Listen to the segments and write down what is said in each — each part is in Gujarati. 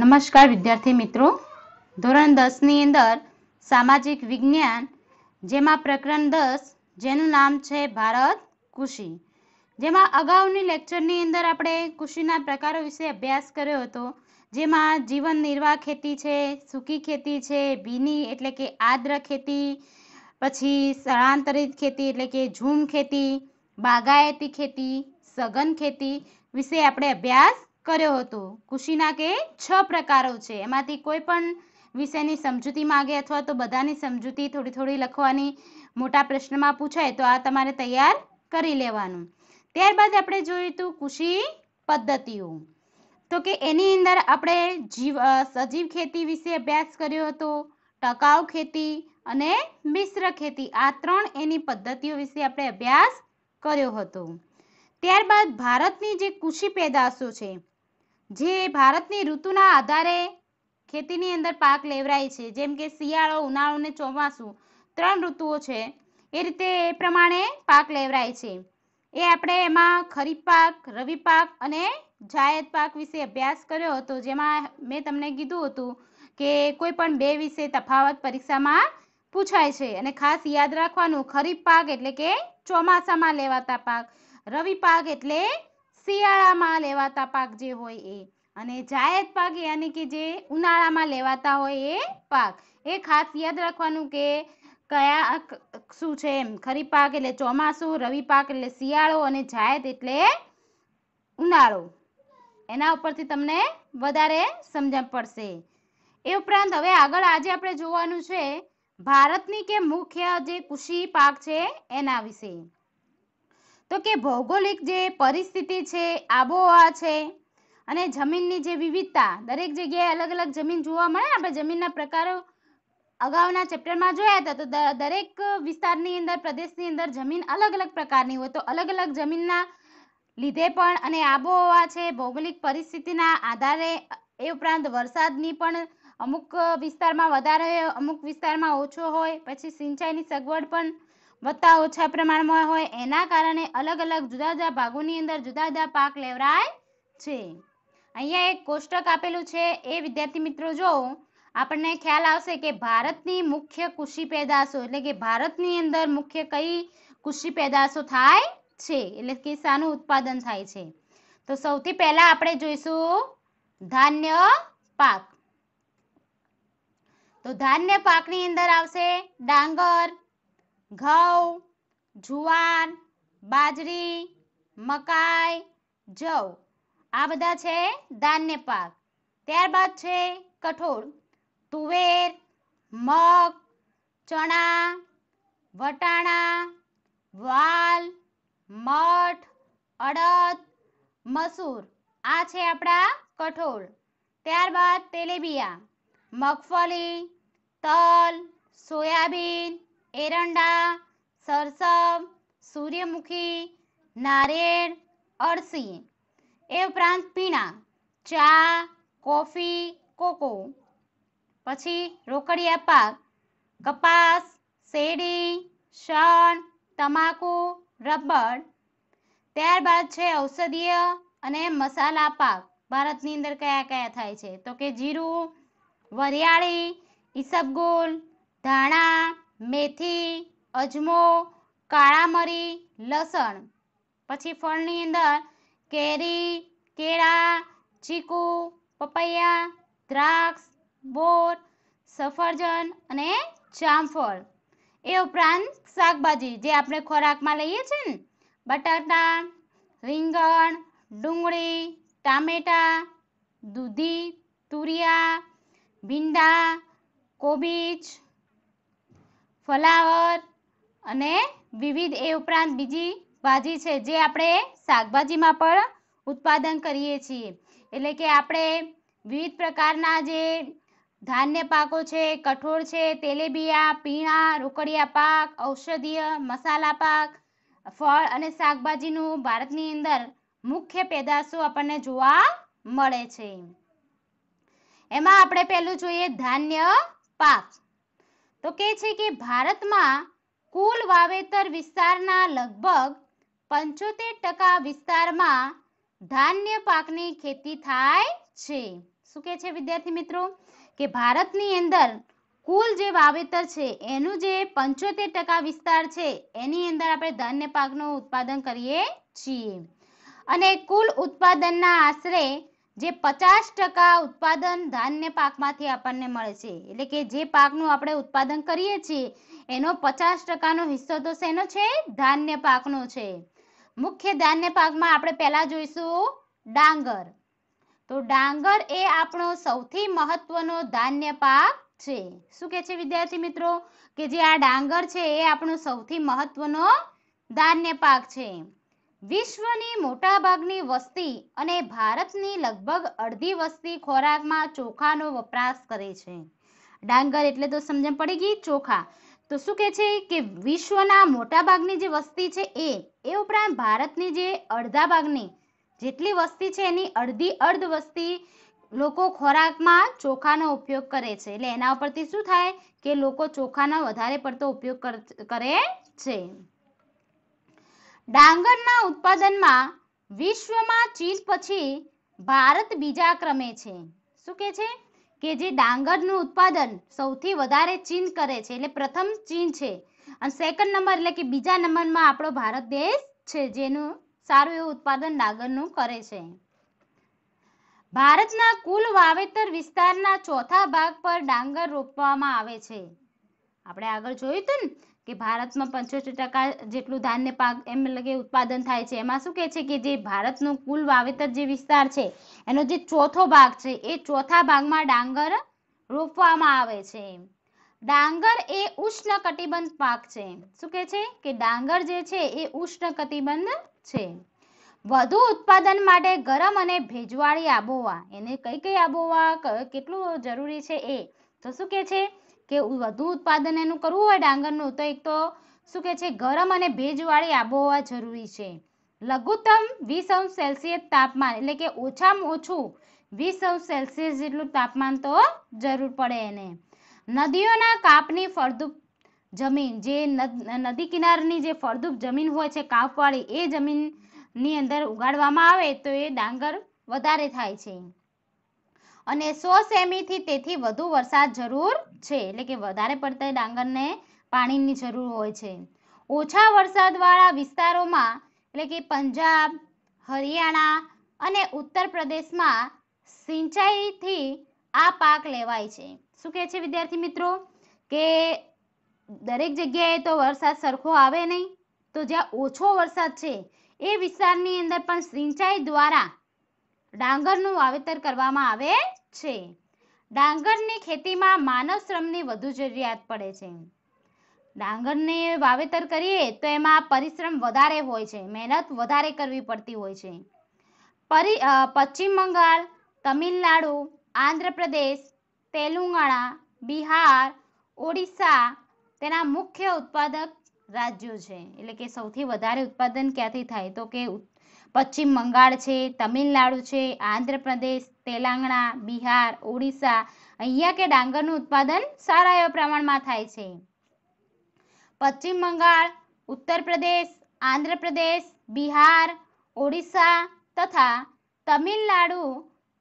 નમસ્કાર વિદ્યાર્થી મિત્રો ધોરણ દસની અંદર સામાજિક વિજ્ઞાન જેમાં પ્રકરણ દસ જેનું નામ છે ભારત કૃષિ જેમાં અગાઉની લેક્ચરની અંદર આપણે કૃષિના પ્રકારો વિશે અભ્યાસ કર્યો હતો જેમાં જીવન નિર્વાહ ખેતી છે સૂકી ખેતી છે ભીની એટલે કે આદ્ર ખેતી પછી સ્થળાંતરિત ખેતી એટલે કે ઝૂમ ખેતી બાગાયતી ખેતી સઘન ખેતી વિશે આપણે અભ્યાસ કર્યો હતો કુશીના કે છ પ્રકારો છે એમાંથી કોઈ પણ વિષયની સમજૂતી માગે અથવા તો બધાની સમજૂતી થોડી થોડી લખવાની મોટા પ્રશ્નમાં પૂછાય તો આ તમારે તૈયાર કરી લેવાનું ત્યારબાદ આપણે જોયું હતું કૃષિ પદ્ધતિઓ તો કે એની અંદર આપણે જીવ સજીવ ખેતી વિશે અભ્યાસ કર્યો હતો ટકાઉ ખેતી અને મિશ્ર ખેતી આ ત્રણ એની પદ્ધતિઓ વિશે આપણે અભ્યાસ કર્યો હતો ત્યારબાદ ભારતની જે કૃષિ પેદાશો છે જે ભારતની ઋતુના આધારે ખેતીની અંદર પાક લેવરાય છે જેમ કે શિયાળો ઉનાળો અને ચોમાસું ત્રણ ઋતુઓ છે એ રીતે એ પ્રમાણે પાક લેવરાય છે એ આપણે એમાં ખરીફ પાક રવિ પાક અને જાયદ પાક વિશે અભ્યાસ કર્યો હતો જેમાં મેં તમને કીધું હતું કે કોઈ પણ બે વિશે તફાવત પરીક્ષામાં પૂછાય છે અને ખાસ યાદ રાખવાનું ખરીફ પાક એટલે કે ચોમાસામાં લેવાતા પાક રવિ પાક એટલે શિયાળામાં લેવાતા પાક જે હોય એ અને જાયદ પાક યાની કે જે ઉનાળામાં લેવાતા હોય એ પાક એ ખાસ યાદ રાખવાનું કે કયા શું છે એમ ખરીફ પાક એટલે ચોમાસું રવિ પાક એટલે શિયાળો અને જાયદ એટલે ઉનાળો એના ઉપરથી તમને વધારે સમજણ પડશે એ ઉપરાંત હવે આગળ આજે આપણે જોવાનું છે ભારતની કે મુખ્ય જે કૃષિ પાક છે એના વિશે તો કે ભૌગોલિક જે પરિસ્થિતિ છે આબોહવા છે અને જમીનની જે વિવિધતા દરેક જગ્યાએ અલગ અલગ જમીન જોવા મળે આપણે જમીનના પ્રકારો અગાઉના ચેપ્ટરમાં જોયા હતા તો દરેક વિસ્તારની અંદર પ્રદેશની અંદર જમીન અલગ અલગ પ્રકારની હોય તો અલગ અલગ જમીનના લીધે પણ અને આબોહવા છે ભૌગોલિક પરિસ્થિતિના આધારે એ ઉપરાંત વરસાદની પણ અમુક વિસ્તારમાં વધારે અમુક વિસ્તારમાં ઓછો હોય પછી સિંચાઈની સગવડ પણ વત્તા ઓછા પ્રમાણમાં હોય એના કારણે અલગ અલગ જુદા જુદા ભાગોની અંદર જુદા જુદા પાક લેવરાય છે અહીંયા એક કોષ્ટક આપેલું છે એ વિદ્યાર્થી મિત્રો જો આપણને ખ્યાલ આવશે કે ભારતની મુખ્ય કૃષિ પેદાશો એટલે કે ભારતની અંદર મુખ્ય કઈ કૃષિ પેદાશો થાય છે એટલે કે શાનું ઉત્પાદન થાય છે તો સૌથી પહેલા આપણે જોઈશું ધાન્ય પાક તો ધાન્ય પાકની અંદર આવશે ડાંગર ઘઉં જુવાર બાજરી મકાઈ જવ આ બધા છે ધાન્ય પાક ત્યારબાદ છે કઠોળ તુવેર મગ ચણા વટાણા વાલ મઠ અડદ મસૂર આ છે આપણા કઠોળ ત્યારબાદ તેલેબિયા મગફળી તલ સોયાબીન એરંડા સરસવ સૂર્યમુખી નારિયેળ અળસી એ ઉપરાંત પીણા ચા કોફી કોકો પછી રોકડિયા પાક કપાસ શેરડી શણ તમાકુ રબર ત્યારબાદ છે ઔષધીય અને મસાલા પાક ભારતની અંદર કયા કયા થાય છે તો કે જીરું વરિયાળી ઈસબગુલ ધાણા મેથી અજમો કાળા મરી લસણ પછી ફળની અંદર કેરી કેળા ચીકુ પપૈયા દ્રાક્ષ બોર સફરજન અને જામફળ એ ઉપરાંત શાકભાજી જે આપણે ખોરાકમાં લઈએ છીએ ને બટાટા રીંગણ ડુંગળી ટામેટા દૂધી તુરિયા ભીંડા કોબીજ ફલાવર અને વિવિધ એ ઉપરાંત બીજી ભાજી છે જે આપણે શાકભાજીમાં પણ ઉત્પાદન કરીએ છીએ એટલે કે આપણે વિવિધ પ્રકારના જે ધાન્ય પાકો છે કઠોળ છે તેલેબિયા પીણા રોકડિયા પાક ઔષધીય મસાલા પાક ફળ અને શાકભાજીનું ભારતની અંદર મુખ્ય પેદાશો આપણને જોવા મળે છે એમાં આપણે પહેલું જોઈએ ધાન્ય પાક તો કે છે કે ભારતમાં કુલ વાવેતર વિસ્તારના લગભગ પંચોતેર ટકા વિસ્તારમાં ધાન્ય પાકની ખેતી થાય છે શું કે છે વિદ્યાર્થી મિત્રો કે ભારતની અંદર કુલ જે વાવેતર છે એનું જે પંચોતેર ટકા વિસ્તાર છે એની અંદર આપણે ધાન્ય પાકનું ઉત્પાદન કરીએ છીએ અને કુલ ઉત્પાદનના આશરે જે પચાસ ટકા ઉત્પાદન ધાન્ય પાકમાંથી આપણને મળે છે એટલે કે જે પાકનું આપણે ઉત્પાદન કરીએ છીએ એનો પચાસ ટકાનો હિસ્સો તો શેનો છે ધાન્ય પાકનો છે મુખ્ય ધાન્ય પાકમાં આપણે પહેલાં જોઈશું ડાંગર તો ડાંગર એ આપણો સૌથી મહત્વનો ધાન્ય પાક છે શું કે છે વિદ્યાર્થી મિત્રો કે જે આ ડાંગર છે એ આપણો સૌથી મહત્વનો ધાન્ય પાક છે વિશ્વની મોટાભાગની વસ્તી અને ભારતની લગભગ અડધી વસ્તી ખોરાકમાં ચોખાનો વપરાશ કરે છે ડાંગર એટલે તો સમજણ પડી ગઈ ચોખા તો શું કહે છે કે વિશ્વના મોટાભાગની જે વસ્તી છે એ એ ઉપરાંત ભારતની જે અડધા ભાગની જેટલી વસ્તી છે એની અડધી અર્ધ વસ્તી લોકો ખોરાકમાં ચોખાનો ઉપયોગ કરે છે એટલે એના ઉપરથી શું થાય કે લોકો ચોખાનો વધારે પડતો ઉપયોગ કરે છે ડાંગરના ઉત્પાદનમાં વિશ્વમાં ચીન પછી ભારત બીજા ક્રમે છે શું કે છે કે જે ડાંગરનું ઉત્પાદન સૌથી વધારે ચીન કરે છે એટલે પ્રથમ ચીન છે અને સેકન્ડ નંબર એટલે કે બીજા નંબરમાં આપણો ભારત દેશ છે જેનું સારું એવું ઉત્પાદન ડાંગરનું કરે છે ભારતના કુલ વાવેતર વિસ્તારના ચોથા ભાગ પર ડાંગર રોપવામાં આવે છે આપણે આગળ જોયું હતું ને કે ભારતમાં પંચોતેર ટકા જેટલું ધાન્ય પાક એમ એટલે ઉત્પાદન થાય છે એમાં શું કહે છે કે જે ભારતનું કુલ વાવેતર જે વિસ્તાર છે એનો જે ચોથો ભાગ છે એ ચોથા ભાગમાં ડાંગર રોપવામાં આવે છે ડાંગર એ ઉષ્ણ કટિબંધ પાક છે શું કહે છે કે ડાંગર જે છે એ ઉષ્ણ કટિબંધ છે વધુ ઉત્પાદન માટે ગરમ અને ભેજવાળી આબોહવા એને કઈ કઈ આબોહવા કેટલું જરૂરી છે એ તો શું કહે છે કે વધુ ઉત્પાદન એનું કરવું હોય ડાંગરનું તો એક તો શું કે છે ગરમ અને ભેજવાળી આબોહવા જરૂરી છે લઘુત્તમ વીસ અંશ સેલ્સિયસ તાપમાન એટલે કે ઓછામાં ઓછું વીસ અંશ સેલ્સિયસ જેટલું તાપમાન તો જરૂર પડે એને નદીઓના કાપની ફળદ્રુપ જમીન જે નદી કિનારની જે ફળદ્રુપ જમીન હોય છે કાપવાળી એ જમીનની અંદર ઉગાડવામાં આવે તો એ ડાંગર વધારે થાય છે અને સો સેમીથી તેથી વધુ વરસાદ જરૂર છે એટલે કે વધારે પડતા ડાંગરને પાણીની જરૂર હોય છે ઓછા વરસાદવાળા વિસ્તારોમાં એટલે કે પંજાબ હરિયાણા અને ઉત્તર પ્રદેશમાં સિંચાઈથી આ પાક લેવાય છે શું કહે છે વિદ્યાર્થી મિત્રો કે દરેક જગ્યાએ તો વરસાદ સરખો આવે નહીં તો જ્યાં ઓછો વરસાદ છે એ વિસ્તારની અંદર પણ સિંચાઈ દ્વારા ડાંગરનું વાવેતર કરવામાં આવે છે ડાંગરની ખેતીમાં માનવ શ્રમની વધુ જરૂરિયાત પડે છે ડાંગરને વાવેતર કરીએ તો એમાં પરિશ્રમ વધારે હોય છે મહેનત વધારે કરવી પડતી હોય છે પરી પશ્ચિમ બંગાળ તમિલનાડુ આંધ્રપ્રદેશ તેલંગાણા બિહાર ઓડિશા તેના મુખ્ય ઉત્પાદક રાજ્યો છે એટલે કે સૌથી વધારે ઉત્પાદન ક્યાંથી થાય તો કે પશ્ચિમ બંગાળ છે તમિલનાડુ છે આંધ્રપ્રદેશ તેલંગણા બિહાર ઓડિશા અહીંયા કે ડાંગરનું ઉત્પાદન સારા એવા પ્રમાણમાં થાય છે પશ્ચિમ બંગાળ ઉત્તર પ્રદેશ આંધ્રપ્રદેશ બિહાર ઓડિશા તથા તમિલનાડુ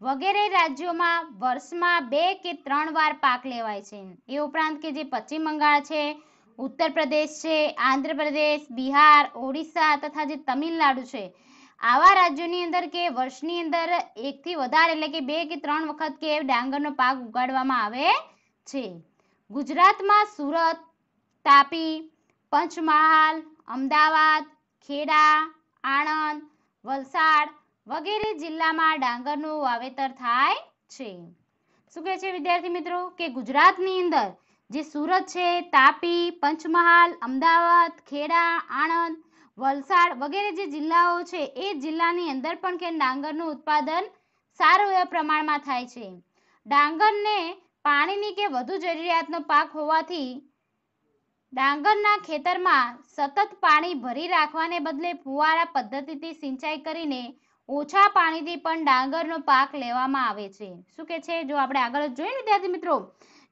વગેરે રાજ્યોમાં વર્ષમાં બે કે ત્રણ વાર પાક લેવાય છે એ ઉપરાંત કે જે પશ્ચિમ બંગાળ છે ઉત્તર પ્રદેશ છે આંધ્રપ્રદેશ બિહાર ઓડિશા તથા જે તમિલનાડુ છે આવા રાજ્યોની અંદર કે વર્ષની અંદર એકથી વધારે એટલે કે બે કે ત્રણ વખત કે ડાંગરનો પાક ઉગાડવામાં આવે છે ગુજરાતમાં સુરત તાપી પંચમહાલ અમદાવાદ ખેડા આણંદ વલસાડ વગેરે જિલ્લામાં ડાંગરનું વાવેતર થાય છે શું કહે છે વિદ્યાર્થી મિત્રો કે ગુજરાતની અંદર જે સુરત છે તાપી પંચમહાલ અમદાવાદ ખેડા આણંદ વલસાડ વગેરે જે જિલ્લાઓ છે એ જિલ્લાની અંદર પણ કે ડાંગરનું ઉત્પાદન સારું એવા પ્રમાણમાં થાય છે ડાંગરને પાણીની કે વધુ જરૂરિયાતનો પાક હોવાથી ડાંગરના ખેતરમાં સતત પાણી ભરી રાખવાને બદલે ફુવારા પદ્ધતિથી સિંચાઈ કરીને ઓછા પાણીથી પણ ડાંગરનો પાક લેવામાં આવે છે શું કે છે જો આપણે આગળ જોઈએ વિદ્યાર્થી મિત્રો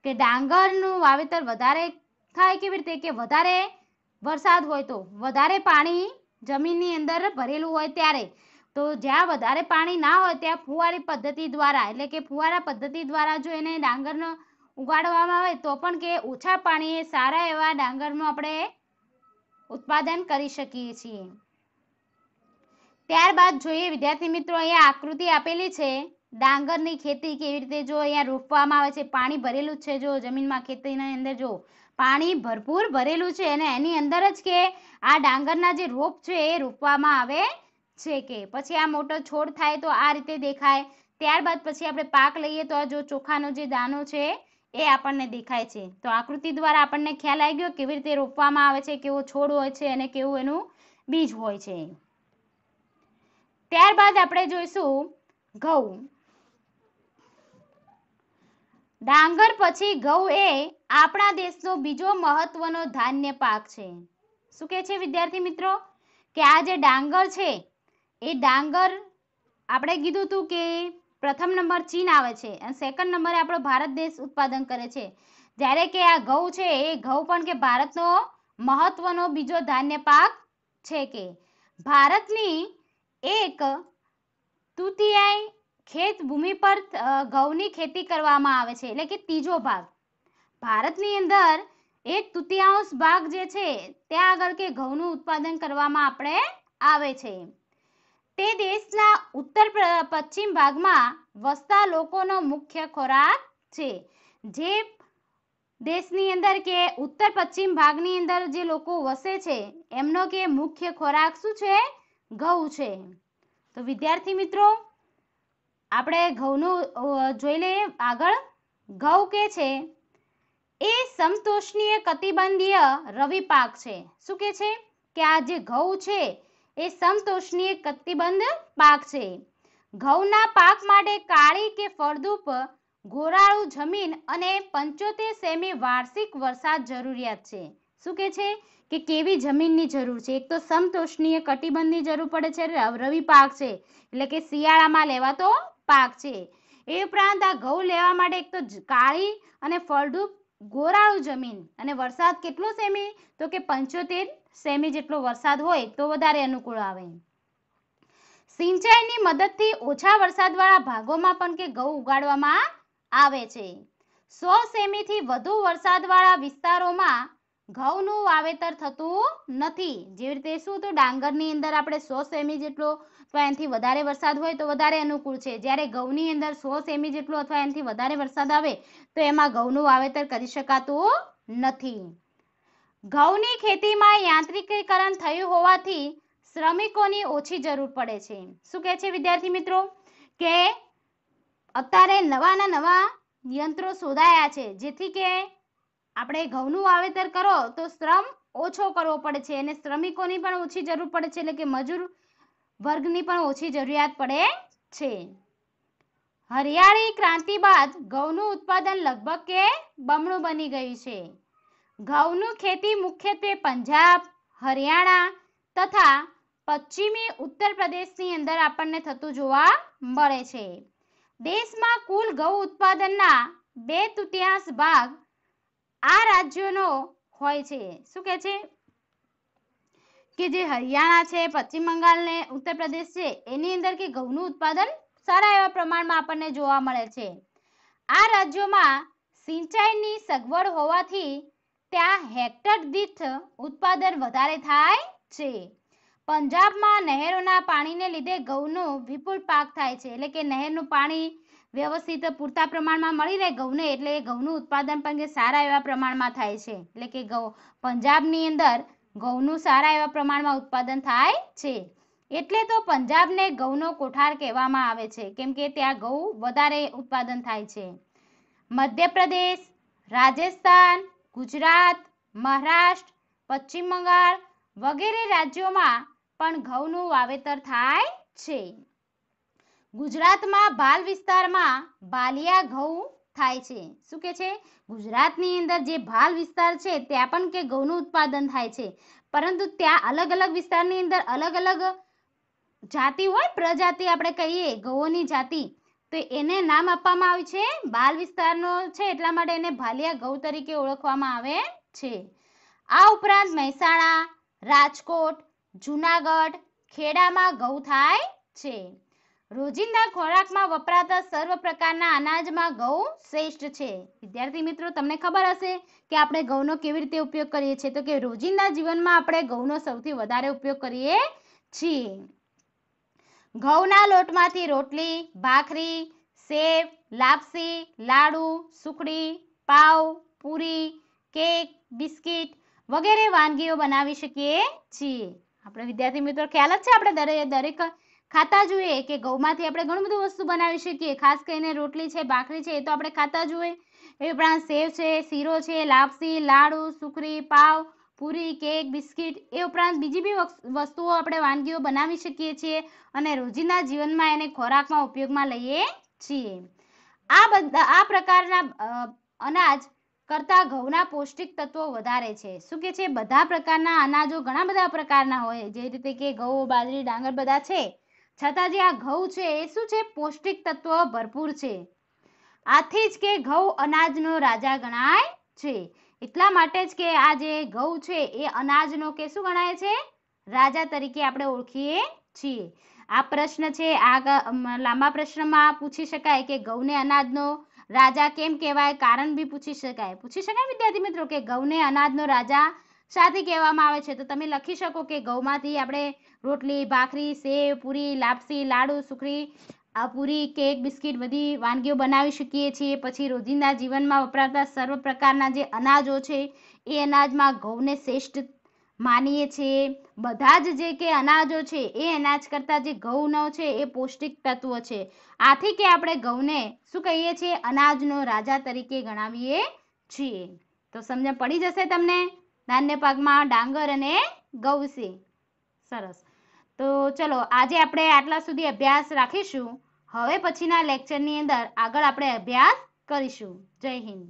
કે ડાંગરનું વાવેતર વધારે થાય કેવી રીતે કે વધારે વરસાદ હોય તો વધારે પાણી જમીનની અંદર ભરેલું હોય ત્યારે તો જ્યાં વધારે પાણી ના હોય ત્યાં ફુવારી પદ્ધતિ દ્વારા એટલે કે ફુવારા પદ્ધતિ દ્વારા જો એને ડાંગરનો ઉગાડવામાં આવે તો પણ કે ઓછા પાણીએ સારા એવા ડાંગરનું આપણે ઉત્પાદન કરી શકીએ છીએ ત્યારબાદ જોઈએ વિદ્યાર્થી મિત્રો અહીંયા આકૃતિ આપેલી છે ડાંગરની ખેતી કેવી રીતે જો અહીંયા રોપવામાં આવે છે પાણી ભરેલું છે જો જમીનમાં ખેતીની અંદર જો પાણી ભરપૂર ભરેલું છે અને એની અંદર જ કે આ ડાંગરના જે રોપ છે એ રોપવામાં આવે છે કે પછી આ મોટો છોડ થાય તો આ રીતે દેખાય ત્યારબાદ પછી આપણે પાક લઈએ તો આ જો ચોખાનો જે દાનો છે એ આપણને દેખાય છે તો આકૃતિ દ્વારા આપણને ખ્યાલ આવી ગયો કેવી રીતે રોપવામાં આવે છે કેવો છોડ હોય છે અને કેવું એનું બીજ હોય છે ત્યારબાદ આપણે જોઈશું ઘઉં ડાંગર પછી ઘઉં એ આપણા દેશનો બીજો મહત્વનો ધાન્ય પાક છે શું કે છે વિદ્યાર્થી મિત્રો કે આ જે ડાંગર છે એ ડાંગર આપણે કીધું હતું કે પ્રથમ નંબર ચીન આવે છે અને સેકન્ડ નંબરે આપણો ભારત દેશ ઉત્પાદન કરે છે જ્યારે કે આ ઘઉં છે એ ઘઉં પણ કે ભારતનો મહત્વનો બીજો ધાન્ય પાક છે કે ભારતની એક તૃતીયાય ખેત ભૂમિ પર ઘઉંની ખેતી કરવામાં આવે છે એટલે કે ત્રીજો ભાગ ભારતની અંદર એક તૃતીયાંશ ભાગ જે છે ત્યાં આગળ કે ઘઉંનું ઉત્પાદન કરવામાં આપણે આવે છે તે દેશના ઉત્તર પશ્ચિમ ભાગમાં વસતા લોકોનો મુખ્ય ખોરાક છે જે દેશની અંદર કે ઉત્તર પશ્ચિમ ભાગની અંદર જે લોકો વસે છે એમનો કે મુખ્ય ખોરાક શું છે ઘઉં છે તો વિદ્યાર્થી મિત્રો આપણે ઘઉંનું જોઈ લઈએ આગળ ઘઉં કે છે એ સમતોષનીય કટિબંધીય રવિ પાક છે શું કે છે કે આ જે ઘઉં છે એ સમતોષનીય કટિબંધ પાક છે ઘઉંના પાક માટે કાળી કે ફળદ્રુપ ગોરાળું જમીન અને પંચોતેર સેમી વાર્ષિક વરસાદ જરૂરિયાત છે શું કે છે કે કેવી જમીનની જરૂર છે એક તો સમતોષનીય કટિબંધની જરૂર પડે છે રવિ પાક છે એટલે કે શિયાળામાં લેવાતો પાક છે એ ઉપરાંત આ ઘઉં લેવા માટે એક તો કાળી અને ફળદ્રુપ ગોરાળુ જમીન અને વરસાદ કેટલો સેમી તો કે પંચોતેર સેમી જેટલો વરસાદ હોય તો વધારે અનુકૂળ આવે સિંચાઈની મદદથી ઓછા વરસાદવાળા ભાગોમાં પણ કે ઘઉં ઉગાડવામાં આવે છે સો સેમીથી વધુ વરસાદવાળા વિસ્તારોમાં ઘઉંનું વાવેતર થતું નથી જેવી રીતે શું તો ડાંગરની અંદર આપણે સો સેમી જેટલો અથવા એનાથી વધારે વરસાદ હોય તો વધારે અનુકૂળ છે જ્યારે ઘઉંની અંદર સો સેમી જેટલો અથવા એનાથી વધારે વરસાદ આવે તો એમાં ઘઉંનું વાવેતર કરી શકાતું નથી ઘઉંની ખેતીમાં યાંત્રિકીકરણ થયું હોવાથી શ્રમિકોની ઓછી જરૂર પડે છે શું કહે છે વિદ્યાર્થી મિત્રો કે અત્યારે નવાના નવા યંત્રો શોધાયા છે જેથી કે આપણે ઘઉંનું વાવેતર કરો તો શ્રમ ઓછો કરવો પડે છે અને શ્રમિકોની પણ ઓછી જરૂર પડે છે એટલે કે મજૂર વર્ગની પણ ઓછી જરૂરિયાત પડે છે હરિયાળી ક્રાંતિ બાદ ઘઉંનું ઉત્પાદન લગભગ કે બમણું બની ગયું છે ઘઉંનું ખેતી મુખ્યત્વે પંજાબ હરિયાણા તથા પશ્ચિમી ઉત્તર પ્રદેશની અંદર આપણને થતું જોવા મળે છે દેશમાં કુલ ઘઉં ઉત્પાદનના બે તૃતીયાંશ ભાગ આ રાજ્યોનો હોય છે શું કહે છે કે જે હરિયાણા છે પશ્ચિમ બંગાળ ને ઉત્તર પ્રદેશ છે એની અંદર કે ઘઉંનું ઉત્પાદન સારા એવા પ્રમાણમાં આપણને જોવા મળે છે આ રાજ્યોમાં સિંચાઈની સગવડ હોવાથી ત્યાં હેક્ટર દીઠ ઉત્પાદન વધારે થાય છે પંજાબમાં નહેરોના પાણીને લીધે ઘઉંનો વિપુલ પાક થાય છે એટલે કે નહેરનું પાણી વ્યવસ્થિત પૂરતા પ્રમાણમાં મળી રહે ઘઉંને એટલે ઘઉંનું ઉત્પાદન પણ સારા એવા પ્રમાણમાં થાય છે એટલે કે ઘઉં પંજાબની અંદર ઘઉંનું સારા એવા પ્રમાણમાં ઉત્પાદન થાય છે એટલે તો પંજાબને ઘઉંનો કોઠાર કહેવામાં આવે છે કેમ કે ત્યાં ઘઉં વધારે ઉત્પાદન થાય છે મધ્યપ્રદેશ રાજસ્થાન ગુજરાત મહારાષ્ટ્ર પશ્ચિમ બંગાળ વગેરે રાજ્યોમાં પણ ઘઉંનું વાવેતર થાય છે ગુજરાતમાં ભાલ વિસ્તારમાં ભાલિયા ઘઉં થાય છે શું કે છે ગુજરાતની અંદર જે ભાલ વિસ્તાર છે ત્યાં પણ કે ઘઉંનું ઉત્પાદન થાય છે પરંતુ ત્યાં અલગ અલગ વિસ્તારની અંદર અલગ અલગ જાતિ હોય પ્રજાતિ આપણે કહીએ ઘઉંની જાતિ તો એને નામ આપવામાં આવ્યું છે બાલ વિસ્તારનો છે એટલા માટે એને ભાલિયા ઘઉં તરીકે ઓળખવામાં આવે છે આ ઉપરાંત મહેસાણા રાજકોટ જુનાગઢ ખેડામાં ઘઉં થાય છે રોજિંદા ખોરાકમાં વપરાતા સર્વ પ્રકારના અનાજમાં ઘઉં શ્રેષ્ઠ છે વિદ્યાર્થી મિત્રો તમને ખબર હશે કે આપણે ઘઉંનો કેવી રીતે ઉપયોગ કરીએ છીએ તો કે રોજિંદા જીવનમાં આપણે ઘઉંનો સૌથી વધારે ઉપયોગ કરીએ છીએ ઘઉંના લોટમાંથી રોટલી ભાખરી સેવ લાપસી લાડુ સુખડી પાવ પૂરી કેક બિસ્કિટ વગેરે વાનગીઓ બનાવી શકીએ છીએ આપણે વિદ્યાર્થી મિત્રો ખ્યાલ જ છે આપણે દરેક દરેક ખાતા જોઈએ કે ઘઉંમાંથી આપણે ઘણું બધું વસ્તુ બનાવી શકીએ ખાસ કરીને રોટલી છે ભાખરી છે એ તો આપણે ખાતા જોઈએ એ ઉપરાંત સેવ છે શીરો છે લાપસી લાડુ સુખરી પાવ પૂરી કેક બિસ્કિટ એ ઉપરાંત બીજી બી વસ્તુઓ આપણે વાનગીઓ બનાવી શકીએ છીએ અને રોજિંદા જીવનમાં એને ખોરાકમાં ઉપયોગમાં લઈએ છીએ આ બધા આ પ્રકારના અનાજ કરતાં ઘઉંના પૌષ્ટિક તત્વો વધારે છે શું કે છે બધા પ્રકારના અનાજો ઘણા બધા પ્રકારના હોય જે રીતે કે ઘઉં બાજરી ડાંગર બધા છે છતાં જે આ ઘઉં છે એ શું છે પૌષ્ટિક તત્વ ભરપૂર છે આથી જ કે ઘઉં અનાજનો રાજા ગણાય છે એટલા માટે જ કે આ જે ઘઉં છે એ અનાજનો કે શું ગણાય છે રાજા તરીકે આપણે ઓળખીએ છીએ આ પ્રશ્ન છે આ લાંબા પ્રશ્નમાં પૂછી શકાય કે ઘઉંને અનાજનો રાજા કેમ કહેવાય કારણ બી પૂછી શકાય પૂછી શકાય વિદ્યાર્થી મિત્રો કે ઘઉંને અનાજનો રાજા સાથી કહેવામાં આવે છે તો તમે લખી શકો કે ઘઉંમાંથી આપણે રોટલી ભાખરી સેવ પૂરી લાપસી લાડુ સુખડી પૂરી કેક બિસ્કિટ બધી વાનગીઓ બનાવી શકીએ છીએ પછી રોજિંદા જીવનમાં વપરાતા સર્વ પ્રકારના જે અનાજો છે એ અનાજમાં ઘઉંને શ્રેષ્ઠ માનીએ છીએ બધા જ જે કે અનાજો છે એ અનાજ કરતાં જે ઘઉંનો છે એ પૌષ્ટિક તત્વ છે આથી કે આપણે ઘઉંને શું કહીએ છીએ અનાજનો રાજા તરીકે ગણાવીએ છીએ તો સમજણ પડી જશે તમને ધાન્ય પાકમાં ડાંગર અને ઘઉં સરસ તો ચલો આજે આપણે આટલા સુધી અભ્યાસ રાખીશું હવે પછીના લેક્ચરની અંદર આગળ આપણે અભ્યાસ કરીશું જય હિન્દ